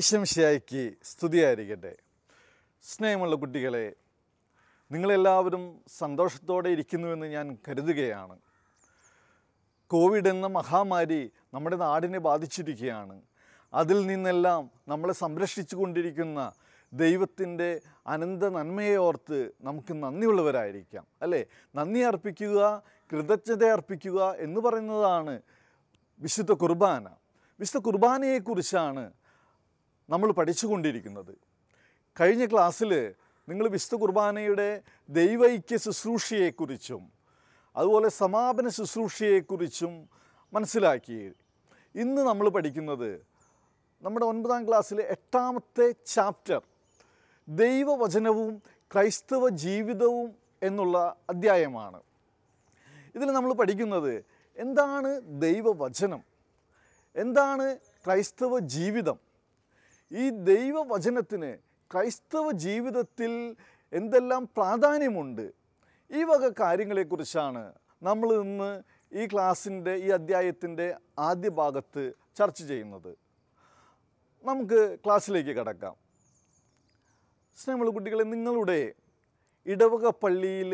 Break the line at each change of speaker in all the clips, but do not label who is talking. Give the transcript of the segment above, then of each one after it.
ഈശ്വംഷിയായിക്ക് സ്തുതിയായിരിക്കട്ടെ സ്നേഹമുള്ള കുട്ടികളെ നിങ്ങളെല്ലാവരും സന്തോഷത്തോടെ ഇരിക്കുന്നുവെന്ന് ഞാൻ കരുതുകയാണ് കോവിഡ് എന്ന മഹാമാരി നമ്മുടെ നാടിനെ ബാധിച്ചിരിക്കുകയാണ് അതിൽ നിന്നെല്ലാം നമ്മളെ സംരക്ഷിച്ചു കൊണ്ടിരിക്കുന്ന ദൈവത്തിൻ്റെ അനന്ത നന്മയെ ഓർത്ത് നമുക്ക് നന്ദിയുള്ളവരായിരിക്കാം അല്ലേ നന്ദി അർപ്പിക്കുക കൃതജ്ഞത അർപ്പിക്കുക എന്ന് പറയുന്നതാണ് വിശുദ്ധ കുർബാന വിശുദ്ധ കുർബാനയെക്കുറിച്ചാണ് നമ്മൾ പഠിച്ചുകൊണ്ടിരിക്കുന്നത് കഴിഞ്ഞ ക്ലാസ്സിൽ നിങ്ങൾ വിശുദ്ധ കുർബാനയുടെ ദൈവൈക്യ ശുശ്രൂഷയെക്കുറിച്ചും അതുപോലെ സമാപന ശുശ്രൂഷയെക്കുറിച്ചും മനസ്സിലാക്കി ഇന്ന് നമ്മൾ പഠിക്കുന്നത് നമ്മുടെ ഒൻപതാം ക്ലാസ്സിലെ എട്ടാമത്തെ ചാപ്റ്റർ ദൈവവചനവും ക്രൈസ്തവ ജീവിതവും എന്നുള്ള അധ്യായമാണ് ഇതിൽ നമ്മൾ പഠിക്കുന്നത് എന്താണ് ദൈവവചനം എന്താണ് ക്രൈസ്തവ ജീവിതം ഈ ദൈവവചനത്തിന് ക്രൈസ്തവ ജീവിതത്തിൽ എന്തെല്ലാം പ്രാധാന്യമുണ്ട് ഈ വക കാര്യങ്ങളെക്കുറിച്ചാണ് നമ്മൾ ഇന്ന് ഈ ക്ലാസ്സിൻ്റെ ഈ അധ്യായത്തിൻ്റെ ആദ്യ ഭാഗത്ത് ചർച്ച ചെയ്യുന്നത് നമുക്ക് ക്ലാസ്സിലേക്ക് കടക്കാം സ്നേഹമുള്ള കുട്ടികളെ നിങ്ങളുടെ ഇടവക പള്ളിയിൽ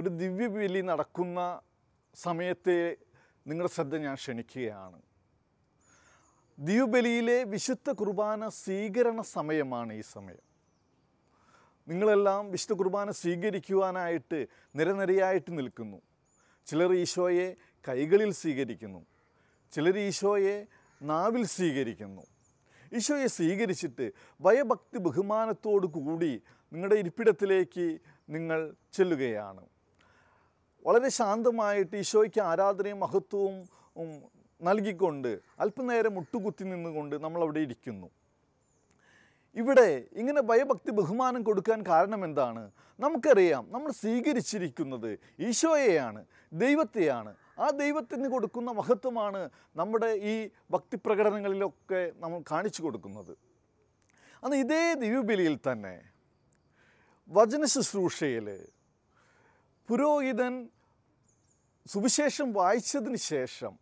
ഒരു ദിവ്യബലി നടക്കുന്ന സമയത്തെ നിങ്ങളുടെ ശ്രദ്ധ ഞാൻ ക്ഷണിക്കുകയാണ് ദ്വീപലിയിലെ വിശുദ്ധ കുർബാന സ്വീകരണ സമയമാണ് ഈ സമയം നിങ്ങളെല്ലാം വിശുദ്ധ കുർബാന സ്വീകരിക്കുവാനായിട്ട് നിരനിരയായിട്ട് നിൽക്കുന്നു ചിലർ ഈശോയെ കൈകളിൽ സ്വീകരിക്കുന്നു ചിലർ ഈശോയെ നാവിൽ സ്വീകരിക്കുന്നു ഈശോയെ സ്വീകരിച്ചിട്ട് ഭയഭക്തി ബഹുമാനത്തോടു കൂടി നിങ്ങളുടെ ഇരിപ്പിടത്തിലേക്ക് നിങ്ങൾ ചെല്ലുകയാണ് വളരെ ശാന്തമായിട്ട് ഈശോയ്ക്ക് ആരാധനയും മഹത്വവും നൽകിക്കൊണ്ട് അല്പനേരം മുട്ടുകുത്തി നിന്നുകൊണ്ട് നമ്മളവിടെ ഇരിക്കുന്നു ഇവിടെ ഇങ്ങനെ ഭയഭക്തി ബഹുമാനം കൊടുക്കാൻ കാരണം എന്താണ് നമുക്കറിയാം നമ്മൾ സ്വീകരിച്ചിരിക്കുന്നത് ഈശോയെയാണ് ദൈവത്തെയാണ് ആ ദൈവത്തിന് കൊടുക്കുന്ന മഹത്വമാണ് നമ്മുടെ ഈ പ്രകടനങ്ങളിലൊക്കെ നമ്മൾ കാണിച്ചു കൊടുക്കുന്നത് അന്ന് ഇതേ ദിവ്യബലിയിൽ തന്നെ വചന ശുശ്രൂഷയിൽ പുരോഹിതൻ സുവിശേഷം വായിച്ചതിന് ശേഷം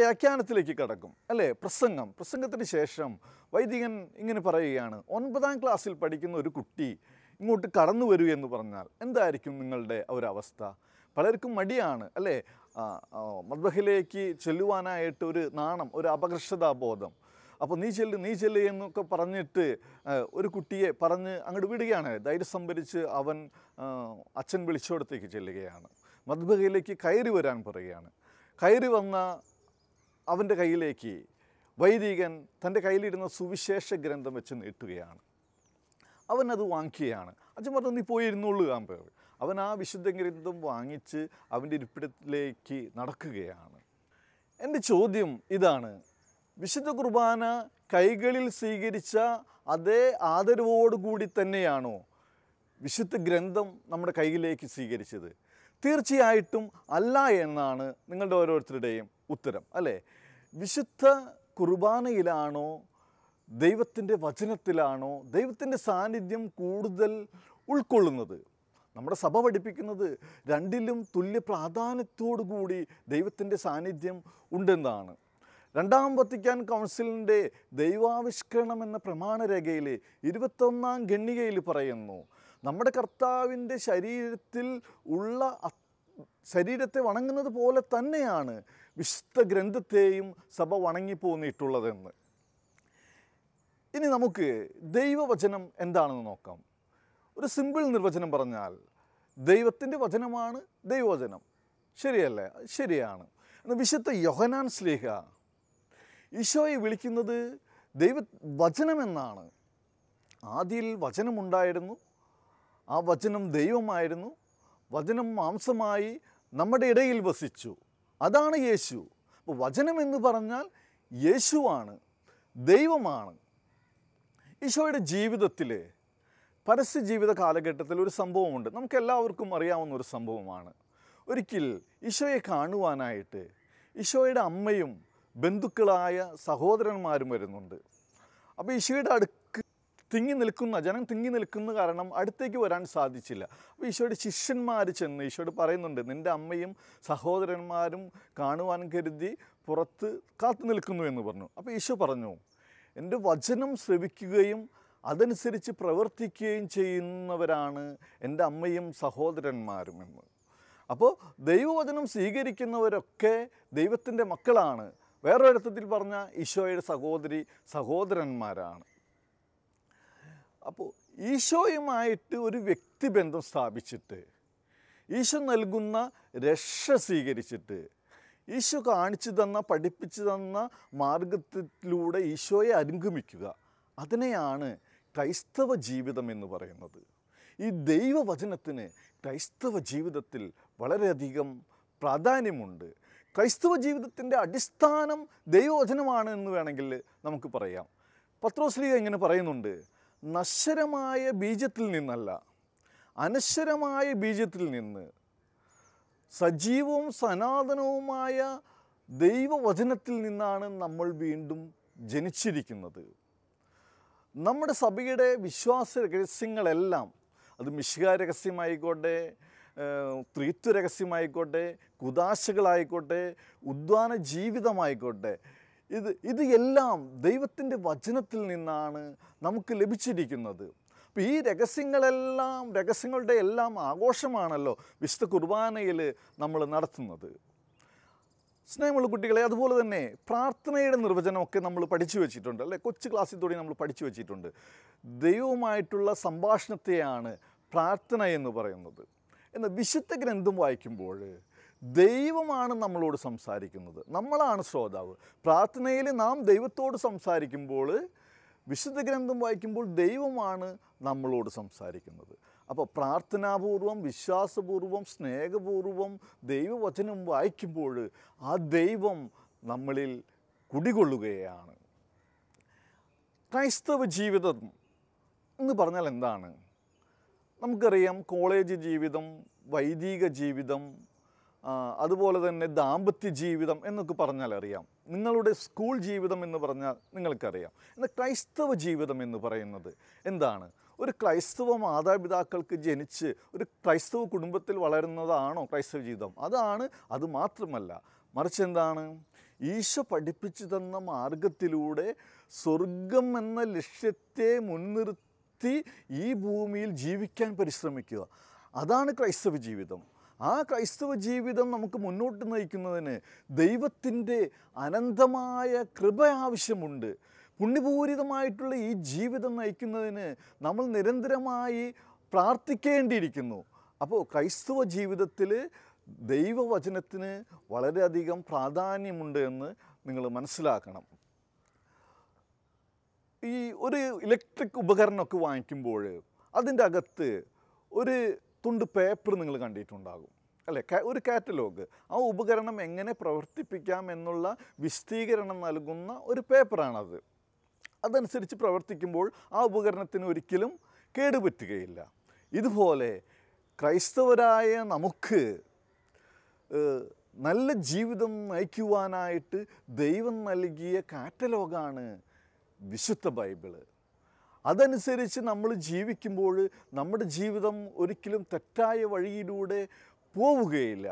വ്യാഖ്യാനത്തിലേക്ക് കടക്കും അല്ലേ പ്രസംഗം പ്രസംഗത്തിന് ശേഷം വൈദികൻ ഇങ്ങനെ പറയുകയാണ് ഒൻപതാം ക്ലാസ്സിൽ പഠിക്കുന്ന ഒരു കുട്ടി ഇങ്ങോട്ട് കടന്നു വരൂ എന്ന് പറഞ്ഞാൽ എന്തായിരിക്കും നിങ്ങളുടെ ഒരവസ്ഥ പലർക്കും മടിയാണ് അല്ലേ മദ്ബഹിലേക്ക് ചെല്ലുവാനായിട്ട് ഒരു നാണം ഒരു അപകർഷതാബോധം അപ്പോൾ നീ ചെല്ല് നീ ചെല്ലു എന്നൊക്കെ പറഞ്ഞിട്ട് ഒരു കുട്ടിയെ പറഞ്ഞ് അങ്ങോട്ട് വിടുകയാണ് ധൈര്യം സംഭരിച്ച് അവൻ അച്ഛൻ വിളിച്ചോടത്തേക്ക് ചെല്ലുകയാണ് മദ്ബഹയിലേക്ക് കയറി വരാൻ പറയുകയാണ് കയറി വന്ന അവൻ്റെ കയ്യിലേക്ക് വൈദികൻ തൻ്റെ കയ്യിലിരുന്ന സുവിശേഷ ഗ്രന്ഥം വെച്ച് നീട്ടുകയാണ് അവനത് വാങ്ങിക്കുകയാണ് അച്ഛൻ പറഞ്ഞു നീ പോയി ഇരുന്നുള്ളൂ കാമ്പേർ അവൻ ആ വിശുദ്ധ ഗ്രന്ഥം വാങ്ങിച്ച് അവൻ്റെ ഇരിപ്പിടത്തിലേക്ക് നടക്കുകയാണ് എൻ്റെ ചോദ്യം ഇതാണ് വിശുദ്ധ കുർബാന കൈകളിൽ സ്വീകരിച്ച അതേ ആദരവോടുകൂടി തന്നെയാണോ വിശുദ്ധ ഗ്രന്ഥം നമ്മുടെ കയ്യിലേക്ക് സ്വീകരിച്ചത് തീർച്ചയായിട്ടും അല്ല എന്നാണ് നിങ്ങളുടെ ഓരോരുത്തരുടെയും ഉത്തരം അല്ലേ വിശുദ്ധ കുർബാനയിലാണോ ദൈവത്തിൻ്റെ വചനത്തിലാണോ ദൈവത്തിൻ്റെ സാന്നിധ്യം കൂടുതൽ ഉൾക്കൊള്ളുന്നത് നമ്മുടെ സഭ പഠിപ്പിക്കുന്നത് രണ്ടിലും തുല്യ കൂടി ദൈവത്തിൻ്റെ സാന്നിധ്യം ഉണ്ടെന്നാണ് രണ്ടാം വത്തിക്കാൻ കൗൺസിലിൻ്റെ ദൈവാവിഷ്കരണം എന്ന പ്രമാണരേഖയിൽ ഇരുപത്തൊന്നാം ഗണ്ണികയിൽ പറയുന്നു നമ്മുടെ കർത്താവിൻ്റെ ശരീരത്തിൽ ഉള്ള ശരീരത്തെ വണങ്ങുന്നത് പോലെ തന്നെയാണ് വിശുദ്ധ ഗ്രന്ഥത്തെയും സഭ വണങ്ങിപ്പോന്നിട്ടുള്ളതെന്ന് ഇനി നമുക്ക് ദൈവവചനം എന്താണെന്ന് നോക്കാം ഒരു സിമ്പിൾ നിർവചനം പറഞ്ഞാൽ ദൈവത്തിൻ്റെ വചനമാണ് ദൈവവചനം ശരിയല്ലേ ശരിയാണ് എന്നാൽ വിശുദ്ധ യോഹനാൻ സ്ലേഹ ഈശോയെ വിളിക്കുന്നത് ദൈവ വചനമെന്നാണ് ആദ്യയിൽ വചനമുണ്ടായിരുന്നു ആ വചനം ദൈവമായിരുന്നു വചനം മാംസമായി നമ്മുടെ ഇടയിൽ വസിച്ചു അതാണ് യേശു അപ്പോൾ വചനം എന്ന് പറഞ്ഞാൽ യേശുവാണ് ദൈവമാണ് ഈശോയുടെ ജീവിതത്തിൽ പരസ്യ ജീവിത കാലഘട്ടത്തിൽ ഒരു സംഭവമുണ്ട് നമുക്കെല്ലാവർക്കും അറിയാവുന്ന ഒരു സംഭവമാണ് ഒരിക്കൽ ഈശോയെ കാണുവാനായിട്ട് ഈശോയുടെ അമ്മയും ബന്ധുക്കളായ സഹോദരന്മാരും വരുന്നുണ്ട് അപ്പോൾ ഈശോയുടെ അടുക്ക തിങ്ങി നിൽക്കുന്ന ജനം തിങ്ങി നിൽക്കുന്ന കാരണം അടുത്തേക്ക് വരാൻ സാധിച്ചില്ല അപ്പോൾ ഈശോയുടെ ശിഷ്യന്മാർ ചെന്ന് ഈശോയോട് പറയുന്നുണ്ട് നിൻ്റെ അമ്മയും സഹോദരന്മാരും കാണുവാൻ കരുതി പുറത്ത് കാത്തു നിൽക്കുന്നു എന്ന് പറഞ്ഞു അപ്പോൾ ഈശോ പറഞ്ഞു എൻ്റെ വചനം ശ്രവിക്കുകയും അതനുസരിച്ച് പ്രവർത്തിക്കുകയും ചെയ്യുന്നവരാണ് എൻ്റെ അമ്മയും സഹോദരന്മാരും എന്ന് അപ്പോൾ ദൈവവചനം സ്വീകരിക്കുന്നവരൊക്കെ ദൈവത്തിൻ്റെ മക്കളാണ് വേറൊരർത്ഥത്തിൽ പറഞ്ഞാൽ ഈശോയുടെ സഹോദരി സഹോദരന്മാരാണ് അപ്പോൾ ഈശോയുമായിട്ട് ഒരു വ്യക്തിബന്ധം സ്ഥാപിച്ചിട്ട് ഈശോ നൽകുന്ന രക്ഷ സ്വീകരിച്ചിട്ട് ഈശോ കാണിച്ചു തന്ന പഠിപ്പിച്ചു തന്ന മാർഗത്തിലൂടെ ഈശോയെ അനുഗമിക്കുക അതിനെയാണ് ക്രൈസ്തവ ജീവിതം എന്ന് പറയുന്നത് ഈ ദൈവവചനത്തിന് ക്രൈസ്തവ ജീവിതത്തിൽ വളരെയധികം പ്രാധാന്യമുണ്ട് ക്രൈസ്തവ ജീവിതത്തിൻ്റെ അടിസ്ഥാനം ദൈവവചനമാണ് എന്ന് വേണമെങ്കിൽ നമുക്ക് പറയാം പത്രോശ്രീ ഇങ്ങനെ പറയുന്നുണ്ട് നശ്വരമായ ബീജത്തിൽ നിന്നല്ല അനശ്വരമായ ബീജത്തിൽ നിന്ന് സജീവവും സനാതനവുമായ ദൈവവചനത്തിൽ നിന്നാണ് നമ്മൾ വീണ്ടും ജനിച്ചിരിക്കുന്നത് നമ്മുടെ സഭയുടെ വിശ്വാസ രഹസ്യങ്ങളെല്ലാം അത് മിശിക രഹസ്യമായിക്കോട്ടെ ത്രീത്വ രഹസ്യമായിക്കോട്ടെ കുദാശകളായിക്കോട്ടെ ഉദ്വാന ജീവിതമായിക്കോട്ടെ ഇത് ഇത് എല്ലാം ദൈവത്തിൻ്റെ വചനത്തിൽ നിന്നാണ് നമുക്ക് ലഭിച്ചിരിക്കുന്നത് അപ്പോൾ ഈ രഹസ്യങ്ങളെല്ലാം രഹസ്യങ്ങളുടെ എല്ലാം ആഘോഷമാണല്ലോ വിശുദ്ധ കുർബാനയിൽ നമ്മൾ നടത്തുന്നത് സ്നേഹമുള്ള കുട്ടികളെ അതുപോലെ തന്നെ പ്രാർത്ഥനയുടെ നിർവചനമൊക്കെ നമ്മൾ പഠിച്ചു വെച്ചിട്ടുണ്ട് അല്ലേ കൊച്ചു ക്ലാസ്സിൽ തുടങ്ങി നമ്മൾ പഠിച്ചു വെച്ചിട്ടുണ്ട് ദൈവവുമായിട്ടുള്ള സംഭാഷണത്തെയാണ് പ്രാർത്ഥന എന്ന് പറയുന്നത് എന്നാൽ വിശുദ്ധ ഗ്രന്ഥം വായിക്കുമ്പോൾ ദൈവമാണ് നമ്മളോട് സംസാരിക്കുന്നത് നമ്മളാണ് ശ്രോതാവ് പ്രാർത്ഥനയിൽ നാം ദൈവത്തോട് സംസാരിക്കുമ്പോൾ വിശുദ്ധ ഗ്രന്ഥം വായിക്കുമ്പോൾ ദൈവമാണ് നമ്മളോട് സംസാരിക്കുന്നത് അപ്പോൾ പ്രാർത്ഥനാപൂർവം വിശ്വാസപൂർവം സ്നേഹപൂർവം ദൈവവചനം വായിക്കുമ്പോൾ ആ ദൈവം നമ്മളിൽ കുടികൊള്ളുകയാണ് ക്രൈസ്തവ ജീവിതം എന്ന് പറഞ്ഞാൽ എന്താണ് നമുക്കറിയാം കോളേജ് ജീവിതം വൈദിക ജീവിതം അതുപോലെ തന്നെ ദാമ്പത്യ ജീവിതം എന്നൊക്കെ പറഞ്ഞാൽ അറിയാം നിങ്ങളുടെ സ്കൂൾ ജീവിതം എന്ന് പറഞ്ഞാൽ നിങ്ങൾക്കറിയാം എന്നാൽ ക്രൈസ്തവ ജീവിതം എന്ന് പറയുന്നത് എന്താണ് ഒരു ക്രൈസ്തവ മാതാപിതാക്കൾക്ക് ജനിച്ച് ഒരു ക്രൈസ്തവ കുടുംബത്തിൽ വളരുന്നതാണോ ക്രൈസ്തവ ജീവിതം അതാണ് അത് മാത്രമല്ല മറിച്ച് എന്താണ് ഈശോ പഠിപ്പിച്ചു തന്ന മാർഗത്തിലൂടെ സ്വർഗം എന്ന ലക്ഷ്യത്തെ മുൻനിർത്തി ഈ ഭൂമിയിൽ ജീവിക്കാൻ പരിശ്രമിക്കുക അതാണ് ക്രൈസ്തവ ജീവിതം ആ ക്രൈസ്തവ ജീവിതം നമുക്ക് മുന്നോട്ട് നയിക്കുന്നതിന് ദൈവത്തിൻ്റെ അനന്തമായ കൃപ ആവശ്യമുണ്ട് പുണ്യപൂരിതമായിട്ടുള്ള ഈ ജീവിതം നയിക്കുന്നതിന് നമ്മൾ നിരന്തരമായി പ്രാർത്ഥിക്കേണ്ടിയിരിക്കുന്നു അപ്പോൾ ക്രൈസ്തവ ജീവിതത്തിൽ ദൈവവചനത്തിന് വളരെയധികം പ്രാധാന്യമുണ്ട് എന്ന് നിങ്ങൾ മനസ്സിലാക്കണം ഈ ഒരു ഇലക്ട്രിക് ഉപകരണമൊക്കെ വാങ്ങിക്കുമ്പോൾ അതിൻ്റെ അകത്ത് ഒരു തുണ്ട് പേപ്പർ നിങ്ങൾ കണ്ടിട്ടുണ്ടാകും അല്ലേ ഒരു കാറ്റലോഗ് ആ ഉപകരണം എങ്ങനെ പ്രവർത്തിപ്പിക്കാം എന്നുള്ള വിശദീകരണം നൽകുന്ന ഒരു പേപ്പറാണത് അതനുസരിച്ച് പ്രവർത്തിക്കുമ്പോൾ ആ ഉപകരണത്തിന് ഒരിക്കലും കേടുപറ്റുകയില്ല ഇതുപോലെ ക്രൈസ്തവരായ നമുക്ക് നല്ല ജീവിതം നയിക്കുവാനായിട്ട് ദൈവം നൽകിയ കാറ്റലോഗാണ് വിശുദ്ധ ബൈബിള് അതനുസരിച്ച് നമ്മൾ ജീവിക്കുമ്പോൾ നമ്മുടെ ജീവിതം ഒരിക്കലും തെറ്റായ വഴിയിലൂടെ പോവുകയില്ല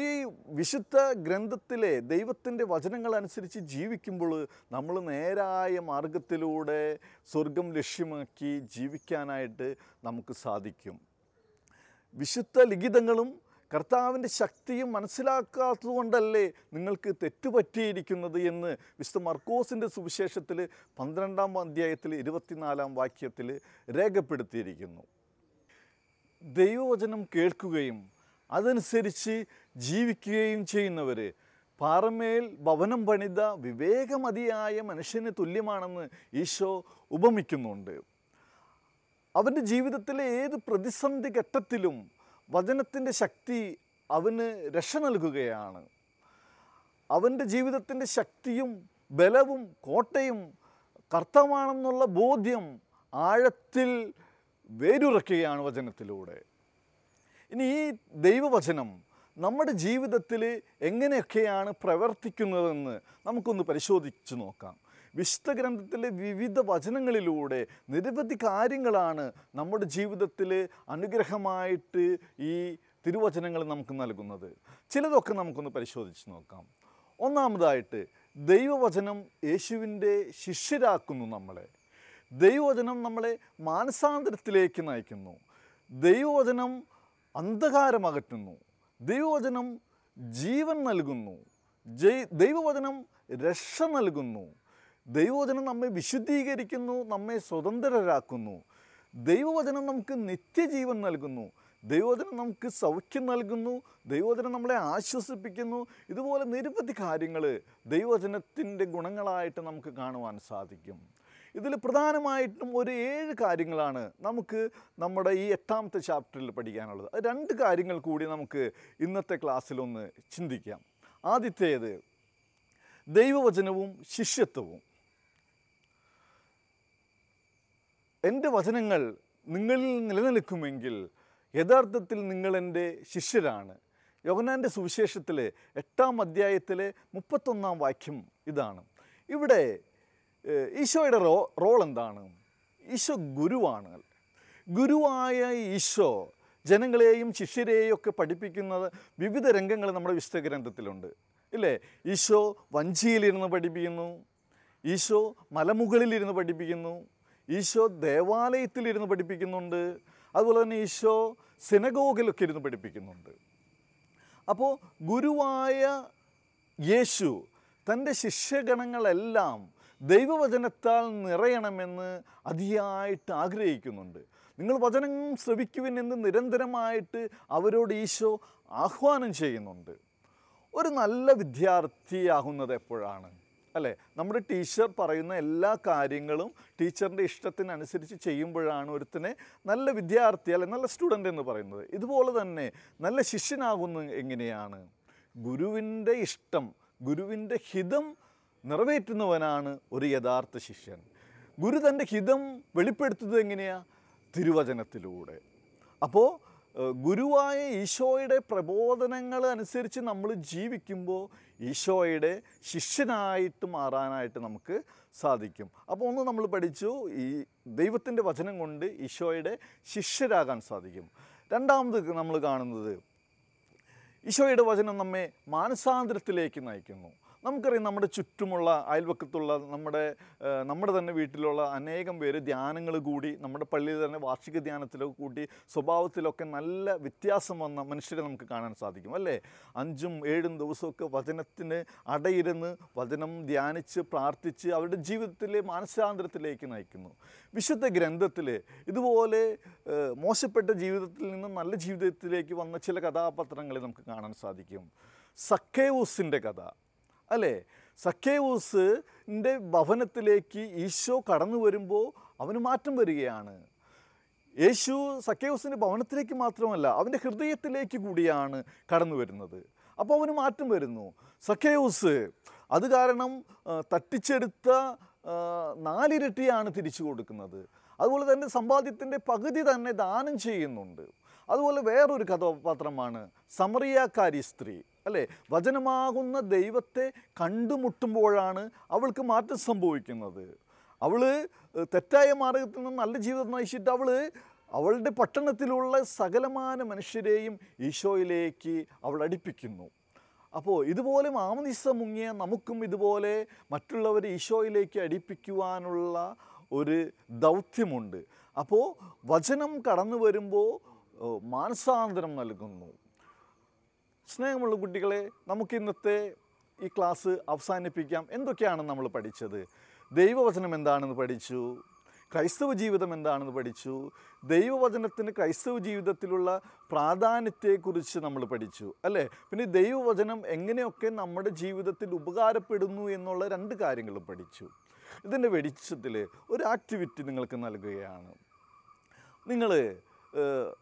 ഈ വിശുദ്ധ ഗ്രന്ഥത്തിലെ ദൈവത്തിൻ്റെ വചനങ്ങൾ അനുസരിച്ച് ജീവിക്കുമ്പോൾ നമ്മൾ നേരായ മാർഗത്തിലൂടെ സ്വർഗം ലക്ഷ്യമാക്കി ജീവിക്കാനായിട്ട് നമുക്ക് സാധിക്കും വിശുദ്ധ ലിഖിതങ്ങളും കർത്താവിൻ്റെ ശക്തിയും മനസ്സിലാക്കാത്തതുകൊണ്ടല്ലേ നിങ്ങൾക്ക് തെറ്റുപറ്റിയിരിക്കുന്നത് എന്ന് വിശുദ്ധ മർക്കോസിൻ്റെ സുവിശേഷത്തിൽ പന്ത്രണ്ടാം അധ്യായത്തിൽ ഇരുപത്തിനാലാം വാക്യത്തിൽ രേഖപ്പെടുത്തിയിരിക്കുന്നു ദൈവവചനം കേൾക്കുകയും അതനുസരിച്ച് ജീവിക്കുകയും ചെയ്യുന്നവർ പാറമേൽ ഭവനം പണിത വിവേകമതിയായ മനുഷ്യന് തുല്യമാണെന്ന് ഈശോ ഉപമിക്കുന്നുണ്ട് അവൻ്റെ ജീവിതത്തിലെ ഏത് പ്രതിസന്ധി ഘട്ടത്തിലും വചനത്തിൻ്റെ ശക്തി അവന് രക്ഷ നൽകുകയാണ് അവൻ്റെ ജീവിതത്തിൻ്റെ ശക്തിയും ബലവും കോട്ടയും കർത്തമാണെന്നുള്ള ബോധ്യം ആഴത്തിൽ വേരുറക്കുകയാണ് വചനത്തിലൂടെ ഇനി ഈ ദൈവവചനം നമ്മുടെ ജീവിതത്തിൽ എങ്ങനെയൊക്കെയാണ് പ്രവർത്തിക്കുന്നതെന്ന് നമുക്കൊന്ന് പരിശോധിച്ച് നോക്കാം വിശുദ്ധഗ്രന്ഥത്തിലെ ഗ്രന്ഥത്തിലെ വിവിധ വചനങ്ങളിലൂടെ നിരവധി കാര്യങ്ങളാണ് നമ്മുടെ ജീവിതത്തിൽ അനുഗ്രഹമായിട്ട് ഈ തിരുവചനങ്ങൾ നമുക്ക് നൽകുന്നത് ചിലതൊക്കെ നമുക്കൊന്ന് പരിശോധിച്ച് നോക്കാം ഒന്നാമതായിട്ട് ദൈവവചനം യേശുവിൻ്റെ ശിഷ്യരാക്കുന്നു നമ്മളെ ദൈവവചനം നമ്മളെ മാനസാന്തരത്തിലേക്ക് നയിക്കുന്നു ദൈവവചനം അന്ധകാരമകറ്റുന്നു ദൈവവചനം ജീവൻ നൽകുന്നു ദൈവവചനം രക്ഷ നൽകുന്നു ദൈവവചനം നമ്മെ വിശുദ്ധീകരിക്കുന്നു നമ്മെ സ്വതന്ത്രരാക്കുന്നു ദൈവവചനം നമുക്ക് നിത്യജീവൻ നൽകുന്നു ദൈവവചനം നമുക്ക് സൗഖ്യം നൽകുന്നു ദൈവവചനം നമ്മളെ ആശ്വസിപ്പിക്കുന്നു ഇതുപോലെ നിരവധി കാര്യങ്ങൾ ദൈവവചനത്തിൻ്റെ ഗുണങ്ങളായിട്ട് നമുക്ക് കാണുവാൻ സാധിക്കും ഇതിൽ പ്രധാനമായിട്ടും ഒരു ഏഴ് കാര്യങ്ങളാണ് നമുക്ക് നമ്മുടെ ഈ എട്ടാമത്തെ ചാപ്റ്ററിൽ പഠിക്കാനുള്ളത് രണ്ട് കാര്യങ്ങൾ കൂടി നമുക്ക് ഇന്നത്തെ ക്ലാസ്സിലൊന്ന് ചിന്തിക്കാം ആദ്യത്തേത് ദൈവവചനവും ശിഷ്യത്വവും എൻ്റെ വചനങ്ങൾ നിങ്ങളിൽ നിലനിൽക്കുമെങ്കിൽ യഥാർത്ഥത്തിൽ നിങ്ങൾ എൻ്റെ ശിഷ്യരാണ് യോഗനാൻ്റെ സുവിശേഷത്തിലെ എട്ടാം അധ്യായത്തിലെ മുപ്പത്തൊന്നാം വാക്യം ഇതാണ് ഇവിടെ ഈശോയുടെ റോ റോൾ എന്താണ് ഈശോ ഗുരുവാണ് ഗുരുവായ ഈശോ ജനങ്ങളെയും ശിഷ്യരെയും ഒക്കെ പഠിപ്പിക്കുന്നത് വിവിധ രംഗങ്ങൾ നമ്മുടെ വിശുദ്ധ ഗ്രന്ഥത്തിലുണ്ട് ഇല്ലേ ഈശോ വഞ്ചിയിലിരുന്ന് പഠിപ്പിക്കുന്നു ഈശോ മലമുകളിലിരുന്ന് പഠിപ്പിക്കുന്നു ഈശോ ദേവാലയത്തിൽ ഇരുന്ന് പഠിപ്പിക്കുന്നുണ്ട് അതുപോലെ തന്നെ ഈശോ സിനഗോഗിലൊക്കെ ഇരുന്ന് പഠിപ്പിക്കുന്നുണ്ട് അപ്പോൾ ഗുരുവായ യേശു തൻ്റെ ശിഷ്യഗണങ്ങളെല്ലാം ദൈവവചനത്താൽ നിറയണമെന്ന് അതിയായിട്ട് ആഗ്രഹിക്കുന്നുണ്ട് നിങ്ങൾ വചനം ശ്രവിക്കുവിൻ എന്ന് നിരന്തരമായിട്ട് അവരോട് ഈശോ ആഹ്വാനം ചെയ്യുന്നുണ്ട് ഒരു നല്ല വിദ്യാർത്ഥിയാകുന്നത് എപ്പോഴാണ് അല്ലേ നമ്മുടെ ടീച്ചർ പറയുന്ന എല്ലാ കാര്യങ്ങളും ടീച്ചറിൻ്റെ ഇഷ്ടത്തിനനുസരിച്ച് ചെയ്യുമ്പോഴാണ് ഒരുത്തിനെ നല്ല വിദ്യാർത്ഥി അല്ലെ നല്ല സ്റ്റുഡൻ്റ് എന്ന് പറയുന്നത് ഇതുപോലെ തന്നെ നല്ല ശിഷ്യനാകുന്ന എങ്ങനെയാണ് ഗുരുവിൻ്റെ ഇഷ്ടം ഗുരുവിൻ്റെ ഹിതം നിറവേറ്റുന്നവനാണ് ഒരു യഥാർത്ഥ ശിഷ്യൻ ഗുരു തൻ്റെ ഹിതം വെളിപ്പെടുത്തുന്നത് എങ്ങനെയാണ് തിരുവചനത്തിലൂടെ അപ്പോൾ ഗുരുവായ ഈശോയുടെ പ്രബോധനങ്ങൾ അനുസരിച്ച് നമ്മൾ ജീവിക്കുമ്പോൾ ഈശോയുടെ ശിഷ്യനായിട്ട് മാറാനായിട്ട് നമുക്ക് സാധിക്കും അപ്പോൾ ഒന്ന് നമ്മൾ പഠിച്ചു ഈ ദൈവത്തിൻ്റെ വചനം കൊണ്ട് ഈശോയുടെ ശിഷ്യരാകാൻ സാധിക്കും രണ്ടാമത് നമ്മൾ കാണുന്നത് ഈശോയുടെ വചനം നമ്മെ മാനസാന്തരത്തിലേക്ക് നയിക്കുന്നു നമുക്കറിയാം നമ്മുടെ ചുറ്റുമുള്ള അയൽവക്കത്തുള്ള നമ്മുടെ നമ്മുടെ തന്നെ വീട്ടിലുള്ള അനേകം പേര് ധ്യാനങ്ങൾ കൂടി നമ്മുടെ പള്ളിയിൽ തന്നെ വാർഷിക ധ്യാനത്തിലൊക്കെ കൂടി സ്വഭാവത്തിലൊക്കെ നല്ല വ്യത്യാസം വന്ന മനുഷ്യരെ നമുക്ക് കാണാൻ സാധിക്കും അല്ലേ അഞ്ചും ഏഴും ദിവസമൊക്കെ വചനത്തിന് അടയിരുന്ന് വചനം ധ്യാനിച്ച് പ്രാർത്ഥിച്ച് അവരുടെ ജീവിതത്തിലെ മാനസാന്തരത്തിലേക്ക് നയിക്കുന്നു വിശുദ്ധ ഗ്രന്ഥത്തിൽ ഇതുപോലെ മോശപ്പെട്ട ജീവിതത്തിൽ നിന്ന് നല്ല ജീവിതത്തിലേക്ക് വന്ന ചില കഥാപാത്രങ്ങളെ നമുക്ക് കാണാൻ സാധിക്കും സക്കേവൂസിൻ്റെ കഥ അല്ലേ സക്കേവൂസിൻ്റെ ഭവനത്തിലേക്ക് ഈശോ കടന്നു വരുമ്പോൾ അവന് മാറ്റം വരികയാണ് യേശു സക്കേവൂസിൻ്റെ ഭവനത്തിലേക്ക് മാത്രമല്ല അവൻ്റെ ഹൃദയത്തിലേക്ക് കൂടിയാണ് കടന്നു വരുന്നത് അപ്പോൾ അവന് മാറ്റം വരുന്നു സക്കേവൂസ് അത് കാരണം തട്ടിച്ചെടുത്ത നാലിരട്ടിയാണ് തിരിച്ചു കൊടുക്കുന്നത് അതുപോലെ തന്നെ സമ്പാദ്യത്തിൻ്റെ പകുതി തന്നെ ദാനം ചെയ്യുന്നുണ്ട് അതുപോലെ വേറൊരു കഥാപാത്രമാണ് സമറിയാക്കാരി സ്ത്രീ അല്ലേ വചനമാകുന്ന ദൈവത്തെ കണ്ടുമുട്ടുമ്പോഴാണ് അവൾക്ക് മാറ്റം സംഭവിക്കുന്നത് അവൾ തെറ്റായ മാർഗത്തിൽ നിന്ന് നല്ല ജീവിതം നയിച്ചിട്ട് അവൾ അവളുടെ പട്ടണത്തിലുള്ള സകലമാന മനുഷ്യരെയും ഈശോയിലേക്ക് അവൾ അടുപ്പിക്കുന്നു അപ്പോൾ ഇതുപോലെ മാമനിസ മുങ്ങിയ നമുക്കും ഇതുപോലെ മറ്റുള്ളവരെ ഈശോയിലേക്ക് അടുപ്പിക്കുവാനുള്ള ഒരു ദൗത്യമുണ്ട് അപ്പോൾ വചനം കടന്നു വരുമ്പോൾ മാനസാന്തരം നൽകുന്നു സ്നേഹമുള്ള കുട്ടികളെ നമുക്ക് ഇന്നത്തെ ഈ ക്ലാസ് അവസാനിപ്പിക്കാം എന്തൊക്കെയാണ് നമ്മൾ പഠിച്ചത് ദൈവവചനം എന്താണെന്ന് പഠിച്ചു ക്രൈസ്തവ ജീവിതം എന്താണെന്ന് പഠിച്ചു ദൈവവചനത്തിന് ക്രൈസ്തവ ജീവിതത്തിലുള്ള പ്രാധാന്യത്തെക്കുറിച്ച് നമ്മൾ പഠിച്ചു അല്ലേ പിന്നെ ദൈവവചനം എങ്ങനെയൊക്കെ നമ്മുടെ ജീവിതത്തിൽ ഉപകാരപ്പെടുന്നു എന്നുള്ള രണ്ട് കാര്യങ്ങളും പഠിച്ചു ഇതിൻ്റെ വെടിച്ചത്തിൽ ഒരു ആക്ടിവിറ്റി നിങ്ങൾക്ക് നൽകുകയാണ് നിങ്ങൾ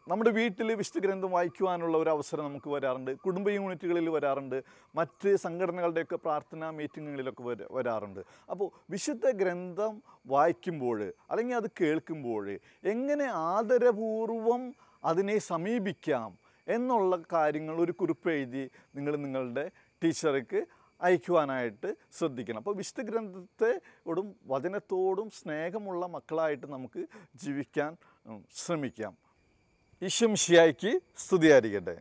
നമ്മുടെ വീട്ടിൽ വിശുദ്ധ ഗ്രന്ഥം വായിക്കുവാനുള്ള ഒരു അവസരം നമുക്ക് വരാറുണ്ട് കുടുംബ യൂണിറ്റുകളിൽ വരാറുണ്ട് മറ്റ് സംഘടനകളുടെയൊക്കെ പ്രാർത്ഥനാ മീറ്റിങ്ങുകളിലൊക്കെ വരാറുണ്ട് അപ്പോൾ വിശുദ്ധ ഗ്രന്ഥം വായിക്കുമ്പോൾ അല്ലെങ്കിൽ അത് കേൾക്കുമ്പോൾ എങ്ങനെ ആദരപൂർവം അതിനെ സമീപിക്കാം എന്നുള്ള കാര്യങ്ങൾ ഒരു കുറിപ്പ് എഴുതി നിങ്ങൾ നിങ്ങളുടെ ടീച്ചർക്ക് അയക്കുവാനായിട്ട് ശ്രദ്ധിക്കണം അപ്പോൾ വിശുദ്ധ ഗ്രന്ഥത്തോടും വചനത്തോടും സ്നേഹമുള്ള മക്കളായിട്ട് നമുക്ക് ജീവിക്കാൻ ശ്രമിക്കാം ഇഷും ഷിയായിക്ക് സ്തുതിയായിരിക്കട്ടെ